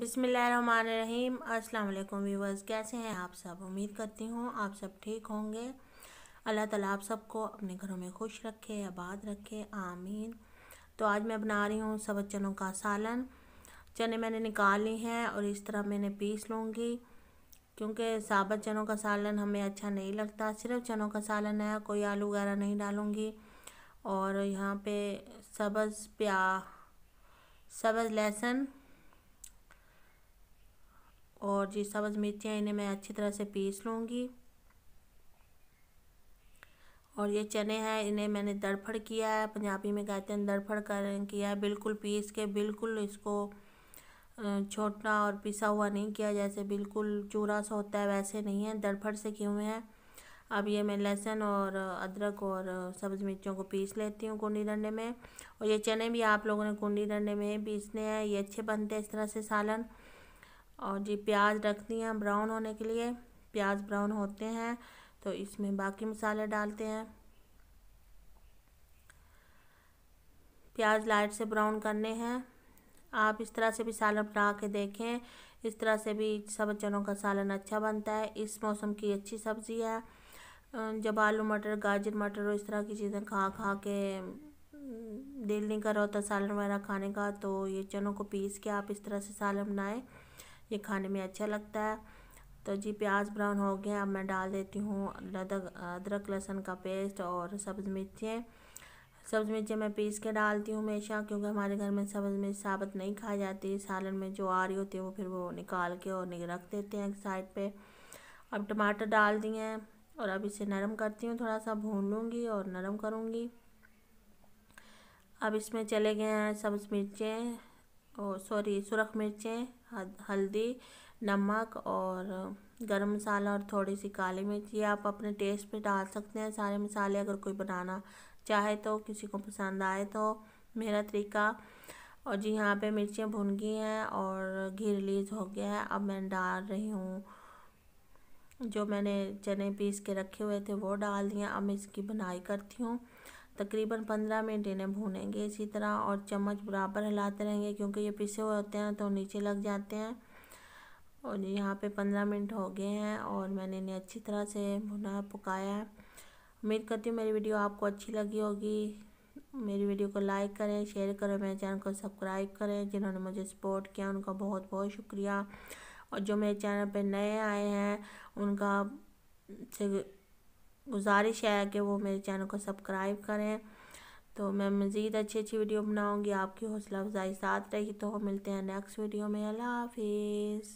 बिसमीम अस्सलाम व्यूवर्स कैसे हैं आप सब उम्मीद करती हूँ आप सब ठीक होंगे अल्लाह ताला आप सबको अपने घरों में खुश रखे आबाद रखे आमीन तो आज मैं बना रही हूँ सब चनों का सालन चने मैंने निकाल ली हैं और इस तरह मैंने पीस लूँगी क्योंकि साबत चनों का सालन हमें अच्छा नहीं लगता सिर्फ चनों का सालन है कोई आलू वगैरह नहीं डालूँगी और यहाँ पर सब्ज़ प्या सब्ज़ लहसुन और जी सब्ज़ मिर्चियाँ इन्हें मैं अच्छी तरह से पीस लूँगी और ये चने हैं इन्हें मैंने दड़फड़ किया है पंजाबी में कहते हैं दड़फड़ कर किया है बिल्कुल पीस के बिल्कुल इसको छोटा और पिसा हुआ नहीं किया जैसे बिल्कुल चूरा सा होता है वैसे नहीं है दड़फड़ से किए हुए हैं अब ये मैं लहसुन और अदरक और सब्ज़ मिर्चों को पीस लेती हूँ कुंडी डंडे में और ये चने भी आप लोगों ने कुंडी डंडे में पीसने हैं ये अच्छे बनते हैं इस तरह से सालन और जी प्याज रख दिए हैं ब्राउन होने के लिए प्याज ब्राउन होते हैं तो इसमें बाकी मसाले डालते हैं प्याज लाइट से ब्राउन करने हैं आप इस तरह से भी सालन बना के देखें इस तरह से भी सब चनों का सालन अच्छा बनता है इस मौसम की अच्छी सब्ज़ी है जब आलू मटर गाजर मटर और इस तरह की चीज़ें खा खा के दिल नहीं कर रहा होता सालन वगैरह खाने का तो ये चनों को पीस के आप इस तरह से सालन बनाएं ये खाने में अच्छा लगता है तो जी प्याज ब्राउन हो गया अब मैं डाल देती हूँ अदरक लहसुन का पेस्ट और सब्ज़ मिर्चें सब्ज़ मिर्चें मैं पीस के डालती हूँ हमेशा क्योंकि हमारे घर में सब्ज़ मिर्च साबत नहीं खाई जाती सालन में जो आ रही होती है वो फिर वो निकाल के और रख देते हैं साइड पर अब टमाटर डाल दिए हैं और अब इसे नरम करती हूँ थोड़ा सा भून लूँगी और नरम करूँगी अब इसमें चले गए हैं सब्ज़ मिर्चें और सॉरी सुरख मिर्चें हल्दी नमक और गरम मसाला और थोड़ी सी काली मिर्च ये आप अपने टेस्ट पे डाल सकते हैं सारे मसाले अगर कोई बनाना चाहे तो किसी को पसंद आए तो मेरा तरीका और जी हाँ, यहाँ पे मिर्चें भुन गई हैं और घी रिलीज़ हो गया है अब मैं डाल रही हूँ जो मैंने चने पीस के रखे हुए थे वो डाल दिए अब मैं इसकी बनाई करती हूँ तकरीबन पंद्रह मिनट इन्हें भूनेंगे इसी तरह और चम्मच बराबर हिलाते रहेंगे क्योंकि ये पिसे हुए होते हैं तो नीचे लग जाते हैं और यहाँ पे पंद्रह मिनट हो गए हैं और मैंने इन्हें अच्छी तरह से भुना पकाया है उम्मीद करती हूँ मेरी वीडियो आपको अच्छी लगी होगी मेरी वीडियो को लाइक करें शेयर करें मेरे चैनल को सब्सक्राइब करें जिन्होंने मुझे सपोर्ट किया उनका बहुत बहुत शुक्रिया और जो मेरे चैनल पर नए आए हैं उनका से गुजारिश है कि वो मेरे चैनल को सब्सक्राइब करें तो मैं मज़ीद अच्छी अच्छी वीडियो बनाऊँगी आपकी हौसला अफजाई साथ रही तो मिलते हैं नेक्स्ट वीडियो में अल्लाह हाफिज़